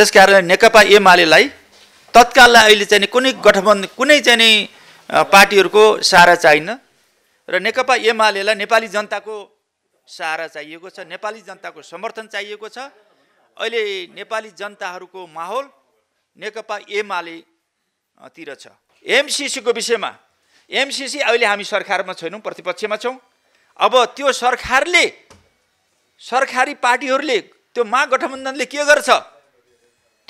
त्यस कारणले नेकपा एमालेलाई तत्काललाई अहिले चाहिँ कुनै गठबन्धन कुनै चाहिँ नि पार्टीहरूको सहारा चाहिन्न र नेकपा एमालेलाई नेपाली जनताको सहारा चाहिएको छ नेपाली जनताको समर्थन चाहिएको छ अहिले नेपाली जनताहरूको माहौल नेकपा एमालेतिर छ एमसिसीको विषयमा एमसिसी अहिले हामी सरकारमा छैनौँ प्रतिपक्षमा छौँ अब त्यो सरकारले सरकारी पार्टीहरूले त्यो महागठबन्धनले के गर्छ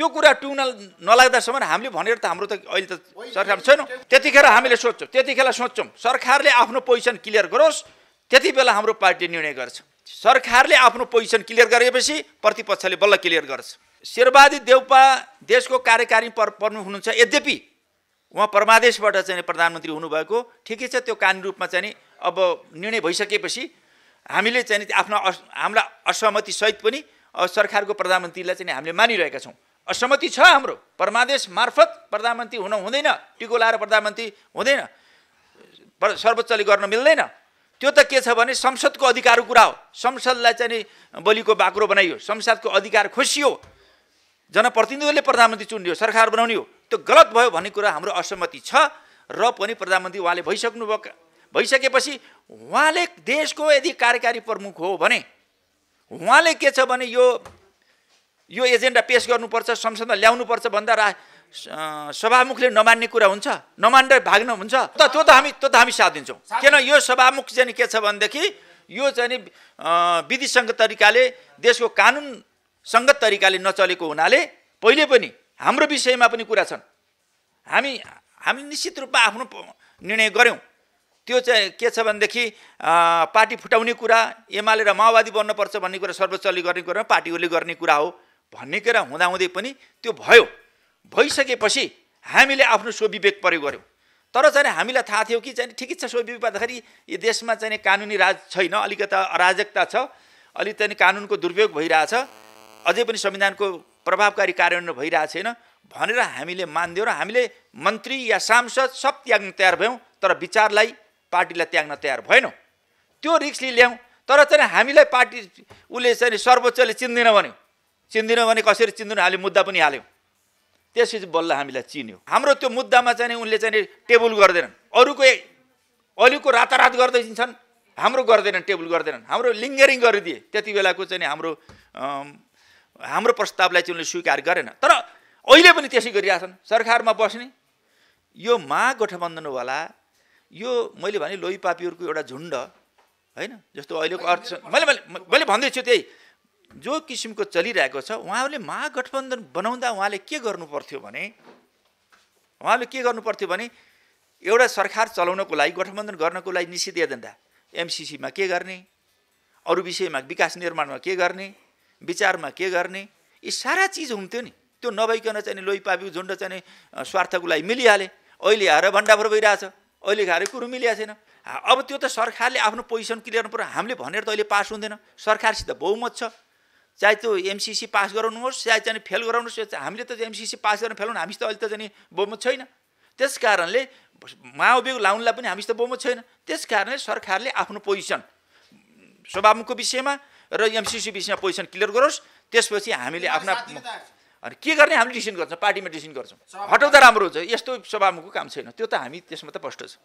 त्यो कुरा टुङ्न नलाग्दासम्म हामीले भनेर त हाम्रो त अहिले त सरकार छैनौँ त्यतिखेर हामीले सोध्छौँ त्यतिखेर सोध्छौँ सरकारले आफ्नो पोजिसन क्लियर गरोस् त्यति बेला हाम्रो पार्टी निर्णय गर्छ सरकारले आफ्नो पोजिसन क्लियर गरेपछि प्रतिपक्षले बल्ल क्लियर गर्छ शेरबहादी देउपा देशको कार्यकारी प्रमुख हुनुहुन्छ यद्यपि उहाँ परमादेशबाट चाहिँ प्रधानमन्त्री हुनुभएको ठिकै छ त्यो कानुन रूपमा चाहिँ अब निर्णय भइसकेपछि हामीले चाहिँ आफ्नो अस हाम्रा असहमतिसहित पनि सरकारको प्रधानमन्त्रीलाई चाहिँ हामीले मानिरहेका छौँ असहमति छ हाम्रो परमादेश मार्फत प्रधानमन्त्री हुन हुँदैन टिको लाएर प्रधानमन्त्री हुँदैन सर्वोच्चले गर्न मिल्दैन त्यो त के छ भने संसदको अधिकारको कुरा हो संसदलाई चाहिँ नि बलिको बाक्रो बनाइयो संसदको अधिकार खोसियो जनप्रतिनिधिले प्रधानमन्त्री चुन्यो सरकार बनाउने हो त्यो गलत भयो भन्ने कुरा हाम्रो असहमति छ र पनि प्रधानमन्त्री उहाँले भइसक्नु भयो भइसकेपछि उहाँले देशको यदि कार्यकारी प्रमुख हो भने उहाँले के छ भने यो यो एजेन्डा पेस गर्नुपर्छ संसदमा ल्याउनुपर्छ भन्दा रा सभामुखले नमान्ने कुरा हुन्छ नमान्दै भाग्न हुन्छ त त्यो त हामी त्यो त हामी साथ दिन्छौँ किन यो सभामुख चाहिँ के छ भनेदेखि यो चाहिँ विधिसङ्गत तरिकाले देशको कानुनसङ्गत तरिकाले नचलेको हुनाले पहिले पनि हाम्रो विषयमा पनि कुरा छन् हामी हामी निश्चित रूपमा आफ्नो निर्णय गऱ्यौँ त्यो चाहिँ के छ भनेदेखि पार्टी फुटाउने कुरा एमाले र माओवादी बन्नपर्छ भन्ने कुरा सर्वोच्चले गर्ने कुरा पार्टीहरूले गर्ने कुरा हो भन्ने कुरा हुँदाहुँदै पनि त्यो भयो भइसकेपछि हामीले आफ्नो स्वविवेक प्रयोग गऱ्यौँ तर चाहिँ हामीलाई थाहा थियो कि चाहिँ ठिकै छ स्वविवेक भन्दाखेरि यो देशमा चाहिँ कानुनी राज छैन अलिकता अराजकता छ अलिक चाहिँ कानुनको दुर्व्योग भइरहेछ अझै पनि संविधानको प्रभावकारी कार्यान्वयन भइरहेको छैन भनेर हामीले मानिदियो र हामीले मन्त्री या सांसद सब त्याग्न तयार भयौँ तर विचारलाई पार्टीलाई त्याग्न तयार भएनौँ त्यो रिक्सले ल्याउँ तर चाहिँ हामीलाई पार्टी उसले चाहिँ सर्वोच्चले चिन्दैन भन्यो चिन्दिनँ भने कसरी चिन्दिनँ हामीले मुद्दा पनि हाल्यौँ त्यसपछि बल्ल हामीलाई चिन्यो हाम्रो त्यो मुद्दामा चाहिँ उनले चाहिँ टेबल गर्दैनन् अरूको अलिको रातारात गर्दै दिन्छन् हाम्रो गर्दैनन् टेबल गर्दैनन् हाम्रो लिङ्गरिङ गरिदिए त्यति बेलाको चाहिँ हाम्रो हाम्रो प्रस्तावलाई चाहिँ उनले स्वीकार गरेन तर अहिले पनि त्यसै गरिरहेछन् सरकारमा बस्ने यो महागठबन्धनवाला यो मैले भने लोहीपापीहरूको एउटा झुन्ड होइन जस्तो अहिलेको अर्थ मैले मैले मैले भन्दैछु त्यही जो किसिमको चलिरहेको छ उहाँहरूले महागठबन्धन बनाउँदा उहाँले के गर्नु पर्थ्यो भने उहाँले के गर्नु पर्थ्यो भने एउटा सरकार चलाउनको लागि गठबन्धन गर्नको लागि निषेध एजेन्डा एमसिसीमा के गर्ने अरू विषयमा विकास निर्माणमा के गर्ने विचारमा के गर्ने यी सारा चिज हुन्थ्यो नि त्यो नभइकन चाहिँ लोइ पापी झुन्ड चाहिँ स्वार्थको लागि मिलिहाले अहिले आएर भण्डाफोर भइरहेछ अहिले खाएर कुरो मिलिया छैन अब त्यो त सरकारले आफ्नो पोजिसन क्लियर पऱ्यो हामीले भनेर त अहिले पास हुँदैन सरकारसित बहुमत छ चाहे त्यो एमसिसी पास गराउनुहोस् चाहे चाहिँ फेल गराउनुहोस् यो हामीले त एमसिसी पास गरेर फेल हुनु हामी त अहिले त चाहिँ बहुमत छैन त्यस कारणले माओवेग लाउनुलाई पनि हामी त बहुमत छैन त्यस कारणले सरकारले आफ्नो पोजिसन सभामुखको विषयमा र एमसिसी विषयमा पोजिसन क्लियर गरोस् त्यसपछि हामीले आफ्ना अनि के गर्ने हामीले डिसिसन गर्छौँ पार्टीमा डिसिसन गर्छौँ हटाउँदा राम्रो हुन्छ यस्तो सभामुखको काम छैन त्यो त हामी त्यसमा त स्पष्ट छ